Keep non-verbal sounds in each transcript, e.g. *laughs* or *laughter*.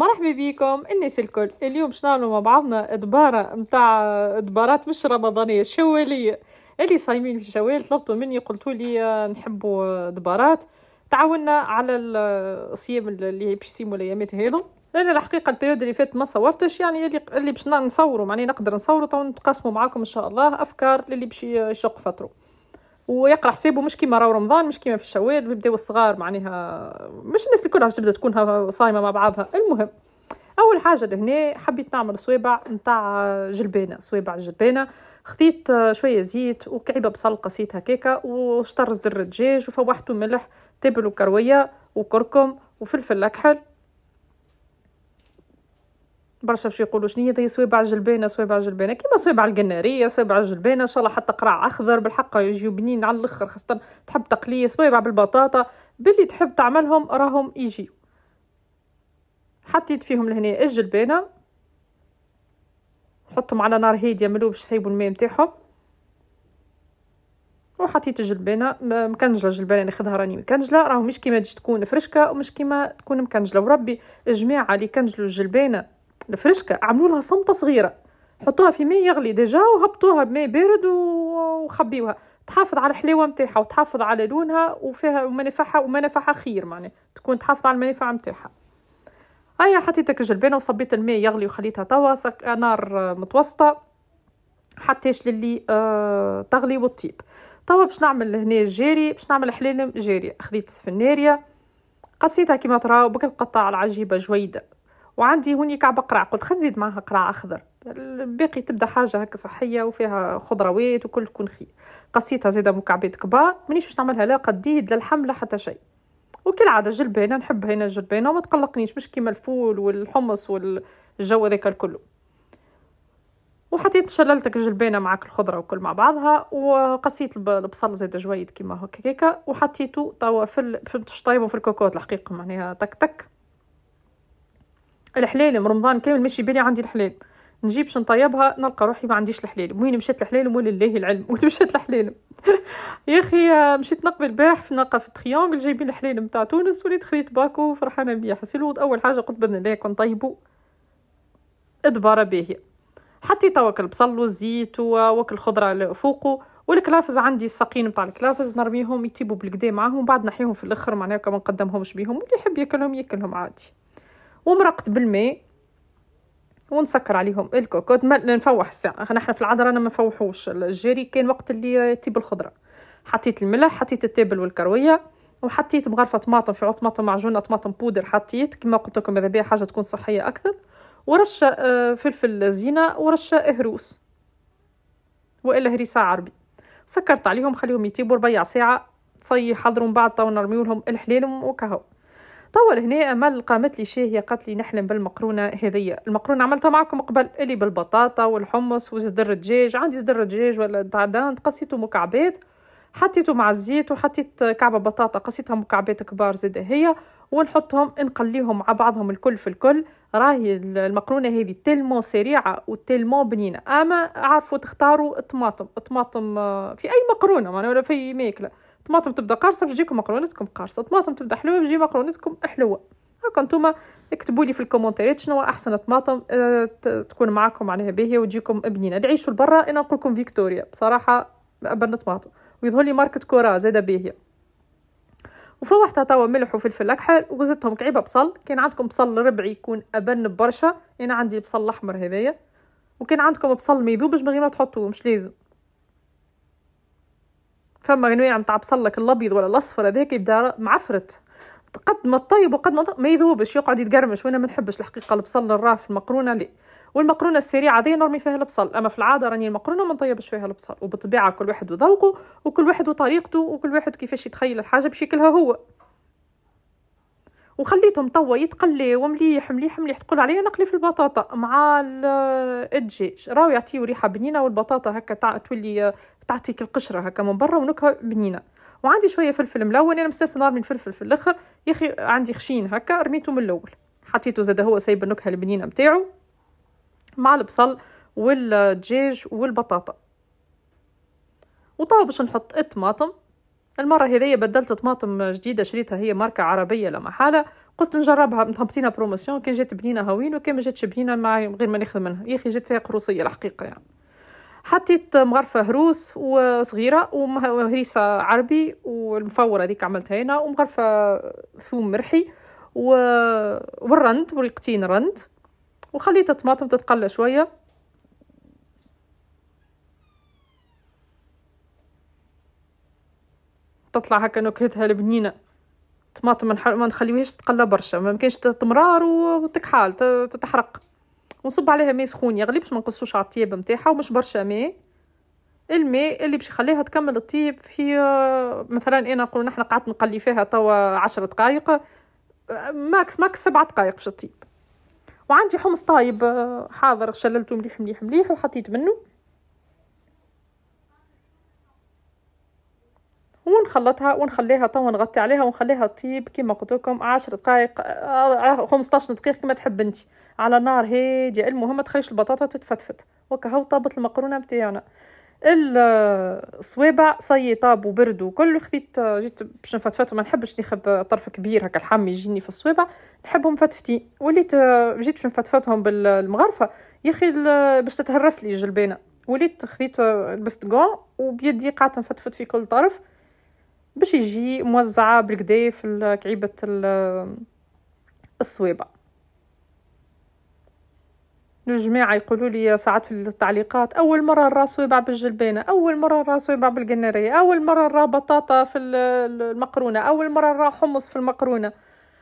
مرحبا بكم الناس الكل اليوم باش مع بعضنا دبارة نتاع دبارات مش رمضانية شوالية اللي صايمين في شوال طلبتوا مني قلتوا لي نحبوا دبارات تعاونا على الصيام اللي باش يصيموا الايامات هذو لان الحقيقه البيود اللي فات ما صورتش يعني اللي اللي باش نصوروا معني نقدر نصوروا تو نتقاسموا معاكم ان شاء الله افكار اللي باش يشق فتره ويقرا حسابه مش كيما راهو رمضان مش كيما في الشوال ويبداو الصغار معناها مش الناس اللي كلها تبدا تكون صايمه مع بعضها المهم اول حاجه لهنا حبيت نعمل صوابع نتاع جلبانه صوابع جلبانه خذيت شويه زيت وكعيبه بصل قصيتها هكاكا وشطر زدر الدجاج وفوحتو ملح تبل وكرويه وكركم وفلفل اكحل برشا باش يقولوا شنو هي صوابع الجلبانه صوابع الجلبانه كيما صوابع القناريه صوابع الجلبانه ان شاء الله حتى قراع اخضر بالحق يجيو بنين على الاخر خاصه تحب تقليه صوابع بالبطاطا باللي تحب تعملهم راهم يجيو حطيت فيهم لهنا الجلبانه حطهم على نار هاديه ملو باش يسيبوا الماء نتاعهم وحطيت الجلبانه مكنجله الجلبانه ناخذها راني مكنجله راهو مش كيما تكون فرشكه ومش كيما تكون مكنجله وربي الجماعه اللي كنجلوا الجلبانه الفريشكا عملوا لها صمتة صغيرة حطوها في ماء يغلي ديجا وهبطوها بماء بارد وخبيوها تحافظ على الحلاوه نتاعها وتحافظ على لونها وفيها ومنافعها ومنافعها خير معناها تكون تحافظ على المنافع نتاعها هيا حطيتك الجلبانه وصبيت الماء يغلي وخليتها توا نار متوسطه حتى للي آه تغلي وتطيب توا باش نعمل هنا الجاري باش نعمل حلالم جاري خديت سفناريه قصيتها كيما تراو بكل القطع العجيبه جويده وعندي هوني كعبه قرع قلت خلينا نزيد معها قرع اخضر باقي تبدا حاجه هكا صحيه وفيها خضروات وكل تكون خير قصيتها زيدا مكعبات كبار مانيش باش نعملها لا قديد لا لحم لا حتى شيء وكالعاده جلبانه نحب هنا الجلبانه وما تقلقنيش مش كيما الفول والحمص والجو هذاك الكل وحطيت شللتك الجلبانه معك الخضره وكل مع بعضها وقصيت البصل زاد جويد كيما هكاكا وحطيته توا في باش طيبه في الكوكوت الحقيقه معناها تك تك الحليلم رمضان كامل ماشي بالي عندي الحليلم نجيب نطيبها نلقى روحي ما عنديش الحليلم وين مشات الحليلم ولله العلم *laughs* وين مشات الحليلم يا اخي مشيت نقبل باح في نلقى في جايبين الحليلم تاع تونس وليت خليت باكو فرحانه بيه حسيت اول حاجه قلت باذن الله نطيبو ادبار ادباره باهيه حطيت توك البصل والزيت ووك الخضره فوقه والكلافز عندي الساقين نتاع الكلافز نرميهم يتيبوا بالكدا معاهم بعد نحيهم في الاخر معناها كما نقدمهمش بيهم واللي يحب ياكلهم ياكلهم عادي ومرقت بالماء ونسكر عليهم الكوكوت نفوح الساعة نحن في العذراء ما نفوحوش الجيري كان وقت اللي تيب الخضرة حطيت الملح حطيت التابل والكروية وحطيت مغرفة طماطم في طماطم معجونة طماطم بودر حطيت كما قلت لكم ماذا بيها حاجة تكون صحية أكثر ورشة آه، فلفل زينة ورشة آه، هروس وإلا هريسة عربي سكرت عليهم خليهم يتيبوا ربع ساعة تصيح حضروا من بعد تو نرميولهم الحليل وكهو طول هنا امل قامت لي هي قالت لي نحلم بالمقرونه هذيا المقرونه عملتها معكم قبل اللي بالبطاطا والحمص وزدر الدجاج عندي زدر الدجاج ولا تعدان قصيته مكعبات حطيته مع الزيت وحطيت كعبه بطاطا قصيتها مكعبات كبار زاد هي ونحطهم نقليهم مع بعضهم الكل في الكل راهي المقرونه هذه تلمو سريعه وتلمو بنينه اما عارفوا تختاروا طماطم طماطم آه، في اي مقرونه معناها ولا في ماكله طماطم تبدا قارصه باش تجيكم مقرونتكم قارصه طماطم تبدا حلوه باش تجي مقرونتكم حلوه هاكا نتوما اكتبوا لي في الكومنتات شنو احسن طماطم آه، تكون معاكم معناها باهيه وتجيكم بنينه العيش لبرا انا نقول لكم فيكتوريا بصراحه ابن طماطم ويظهر لي ماركه كورا زاده باهيه وفوحتها توا ملح وفلفل اكحل وزدتهم كعيبه بصل كان عندكم بصل ربعي يكون ابن برشا انا عندي بصل احمر هذايا وكان عندكم بصل ما يذوبش من غير ما تحطوه مش لازم فما نوع نتاع بصلك الابيض ولا الاصفر هذاك يبدا معفرت قد ما طيب وقد ما ما يذوبش يقعد يتقرمش وانا ما نحبش الحقيقه البصل الراف المقرونه لي والمقرونه السريعه دي نرمي فيها البصل اما في العاده راني المقرونه ما نطيبش فيها البصل وبالطبيعه كل واحد وذوقه وكل واحد وطريقته وكل واحد كيفاش يتخيل الحاجه بشكلها هو وخليتهم توا يتقليو مليح مليح مليح تقول عليا نقلي في البطاطا مع الدجاج *hesitation* راهو يعطيو ريحه بنينه والبطاطا هكا تولي *hesitation* تعطيك القشره هكا من برا ونكهه بنينه وعندي شويه فلفل ملون انا مساس نار من الفلفل في الاخر يا اخي عندي خشين هكا رميته من الاول حطيته زاد هو سايب النكهه البنينه نتاعو مع البصل والدجاج والبطاطا وطاو باش نحط الطماطم المرة هذيا بدلت طماطم جديدة شريتها هي ماركة عربية لا محالة قلت نجربها مثبطينا بروموسيون كان جات بنينة هاوين وكان ما جاتش بنينة مع غير ما ناخذ منها يا أخي جات فيها قروصية الحقيقة يعني حطيت مغرفة هروس وصغيرة وهريسة عربي والمفورة هذيك عملتها هنا ومغرفة ثوم مرحي والرند ورقتين رند وخليت الطماطم تتقلى شوية تطلع هكا نكهتها البنينه طماطم ما نخليوهاش تقلى برشا ما يمكنش تمرار وتكحال تتحرق ونصب عليها ماء سخون يغلي باش ما نقصوش على الطياب نتاعها ومش برشا ماء الماء اللي باش يخليها تكمل الطيب في مثلا انا نقول نحنا قعدت نقلي فيها توا عشر دقائق ماكس ماكس سبع دقائق باش تطيب وعندي حمص طايب آه، حاضر شللته مليح مليح مليح وحطيت منه ونخلطها ونخليها تو نغطي عليها ونخليها تطيب كما قلت لكم 10 دقائق 15 آه، آه، دقيقه كما تحب انت على نار هاديه المهم ما تخليش البطاطا تتفتفت وكهو طابت المقرونه نتاعنا الصوابع آه، صي طاب وبرد وكل خذيت جيت باش نفتفتهم ما نحبش ناخذ طرف كبير هكا الحم يجيني في الصوابع نحبهم فتفتي وليت جيت باش نفتفتهم بالمغرفه يا اخي باش تتهرس لي الجلبانه وليت خذيت لبست كون وبيدي قعدت نفتفت في كل طرف باش يجي موزعه بالكدا في كعيبه الصويبه الجماعة يقولوا لي ساعات في التعليقات أول مرة الراس يباع بالجلبانة أول مرة الراس يباع بالقنارية أول مرة را بطاطا في المقرونة أول مرة را حمص في المقرونة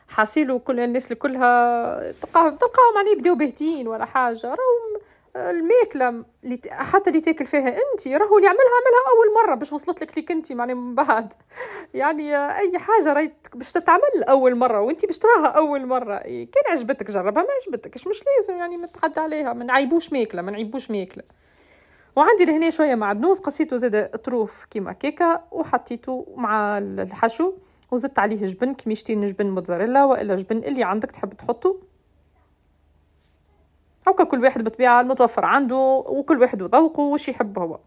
حاسيلو كل الناس اللي كلها تلقاهم تلقاهم يعني يبداو بهتين ولا حاجة راهم الماكله اللي حتى اللي تاكل فيها انت راهو اللي عملها عملها اول مره باش وصلت لك ليك انت معني من بعد *laughs* يعني اي حاجه راهي باش تتعمل اول مره وانت باش تراها اول مره كان عجبتك جربها ما عجبتكش مش لازم يعني نتحدى عليها ما نعيبوش ماكله ما نعيبوش ماكله وعندي لهنا شويه معدنوس قصيته زاد طروف كيما كيكه وحطيته مع الحشو وزدت عليه جبن كيما جبن موتزاريلا والا جبن اللي عندك تحب تحطه هكا كل واحد بطبيعة المتوفر عنده وكل واحد وذوقه وش يحب هو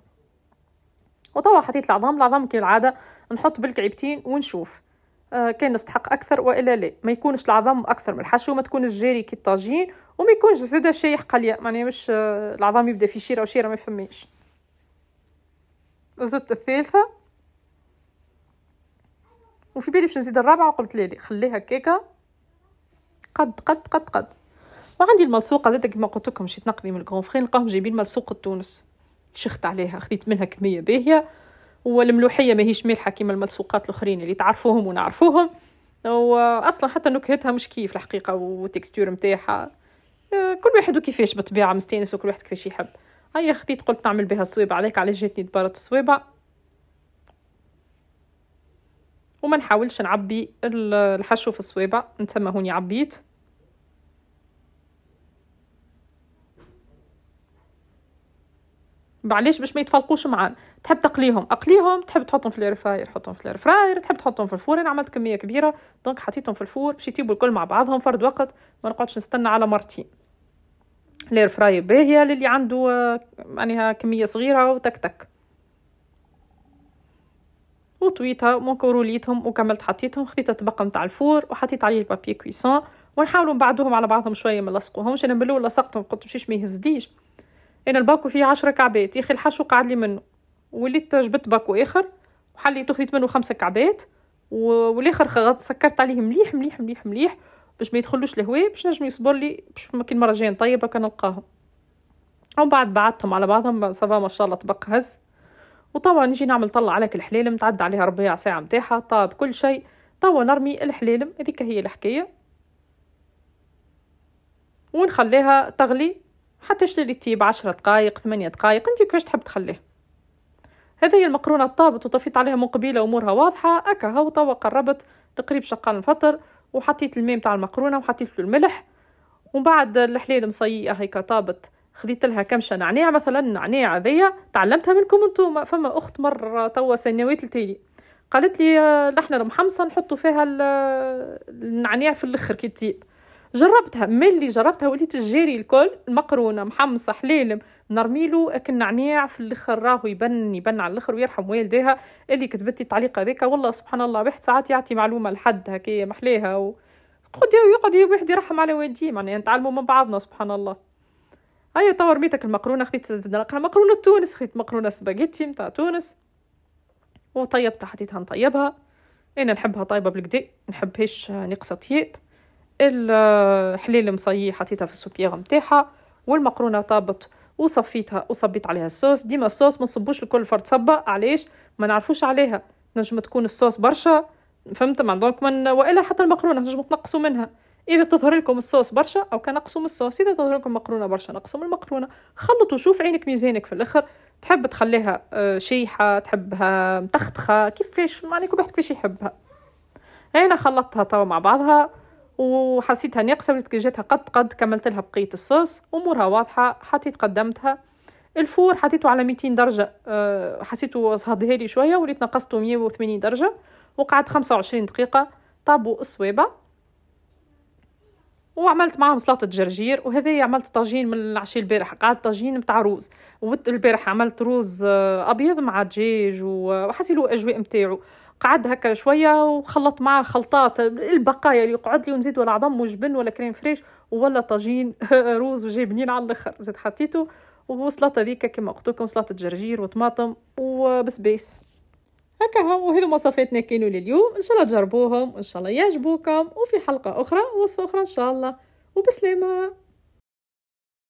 وتوا حطيت العظام العظام كالعادة نحط بالكعيبتين ونشوف آه كان نستحق أكثر وإلا لا ما يكونش العظام أكثر من الحشو ما تكونش جاري كي الطاجين وما يكونش زادة شايح قليا معناها مش آه العظام يبدأ في شيرة وشيرة ما يفهميش زدت الثالثة وفي بالي باش نزيد الرابعة وقلت لا خليها هكاكا قد قد قد قد عندي الملصوقه زاد كما قلت لكم مشيت نقضي من الكرون فري نلقاهم جايبين ملسوق تونس شخت عليها خديت منها كميه باهيه والملوحيه ماهيش مالحه كيما الملصوقات الاخرين اللي تعرفوهم ونعرفوهم واصلا حتى نكهتها مش كيف الحقيقه والتكستور نتاعها آه، كل واحد وكيفاش بالطبيعه مستانس وكل واحد كيفاش يحب هيا خديت قلت نعمل بها الصويبع عليك علاش جاتني دبارة الصويبع وما نحاولش نعبي الحشو في الصويبع نتسمى هوني عبيت معليش باش ما يتفلقوش معان تحب تقليهم اقليهم تحب تحطهم في الريفاير حطهم في الريفراير تحب تحطهم في الفرن عملت كميه كبيره دونك حطيتهم في الفور باش يطيبوا الكل مع بعضهم فرد وقت ما نقعدش نستنى على مرتين الاير فراي باهيه للي عنده آه، معناها كميه صغيره وتك تك وطويتها مكروليتهم وكملت حطيتهم خديت الطبق نتاع الفور وحطيت عليه البابي كويسون ونحاولوا نبعدوهم على بعضهم شويه ما نلصقوهمش انا من الاول لصقتهم قلت مشيش ما يهزليش انا الباكو فيه عشرة كعبات ياخي الحشو قعد لي منه وليت جبت باكو اخر وحليت وخذيت منه خمسة كعبات والاخر سكرت عليه مليح مليح مليح مليح باش ما يدخلوش الهواء باش نجم يصبر لي باش كي المره الجايه نطيب هكا نلقاهم ومن بعد بعتهم على بعضهم صفا ما شاء الله طبق هز وطبعا نجي نعمل طلع على الحلالم تعدى عليها ربع ساعه نتاعها طاب كل شيء توا نرمي الحلالم هذيك هي الحكايه ونخليها تغلي حتى تي ب 10 دقايق ثمانية دقايق انت كيفاش تحب تخليه هذه هي المقرونة طابت وطفيت عليها من قبيلة أمورها واضحة أكا هو توا قربت لقريب شقان الفطر وحطيت الماء نتاع المقرونة وحطيت له الملح ومن بعد الحلال مصيئة هيك طابت خديت لها كمشة نعناع مثلا نعناع هذيا تعلمتها منكم انتم فما أخت مرة توا سنوات لتالي قالت لي آه، لحنا المحمصة نحطوا فيها النعناع في الاخر كي تطيب جربتها ملي جربتها وليت الجيري الكل المقرونه محمصه حليلم نرميلو كالنعناع في الاخر راهو يبن يبن على الاخر ويرحم والديها اللي كتبت لي التعليق هذاك والله سبحان الله واحد ساعات يعطي معلومه لحد هكايا محليها و... قد يقعد واحد يرحم على والديه معناها نتعلموا من بعضنا سبحان الله هيا طور ميتك المقرونه خديت زدناقها مقرونه تونس خديت مقرونه سباجيتي متاع تونس وطيبتها حطيتها نطيبها انا نحبها طايبه بالكدي نحبهاش نقصه طيب الحليل مصيي حطيتها في السوبيغ نتاعها والمقرونه طابت وصفيتها وصبيت عليها الصوص ديما الصوص ما نصبوش لكل فرد صبه علاش ما نعرفوش عليها نجم تكون الصوص برشا فهمت مع دونك من والا حتى المقرونه نجم تنقصوا منها اذا تظهر لكم الصوص برشا او كان نقصوا من الصوص اذا تظهر لكم مقرونه برشا نقصوا من المقرونه خلطوا شوف عينك ميزانك في الاخر تحب تخليها آه، شيحه تحبها متختخه كيفاش معني كل واحد كيفاش يحبها هنا خلطتها توا مع بعضها وحسيتها ناقصه ولات كي جاتها قد قد كملت لها بقيه الصوص امورها واضحه حطيت قدمتها الفور حطيته على 200 درجه أه، حسيته صهد هالي شويه وليت نقصته 180 درجه وقعدت 25 دقيقه طابوا الصويبه وعملت معاهم سلطه جرجير وهذا عملت طاجين من العشي البارح قعدت طاجين متاع روز والبارح عملت روز أه، ابيض مع دجاج له الاجواء نتاعو قعد هكا شويه وخلط معاه خلطات البقايا اللي يقعد لي ونزيد ولا عظم وجبن ولا كريم فريش ولا طاجين *laughs* روز وجبنين على الاخر زيد حطيته وسلطه هذيك كما قلت لكم سلطه جرجير وطماطم وبسبيس هكا هو وهذو مواصفاتنا كانوا لليوم ان شاء الله تجربوهم ان شاء الله يعجبوكم وفي حلقه اخرى وصفه اخرى ان شاء الله وبسلامه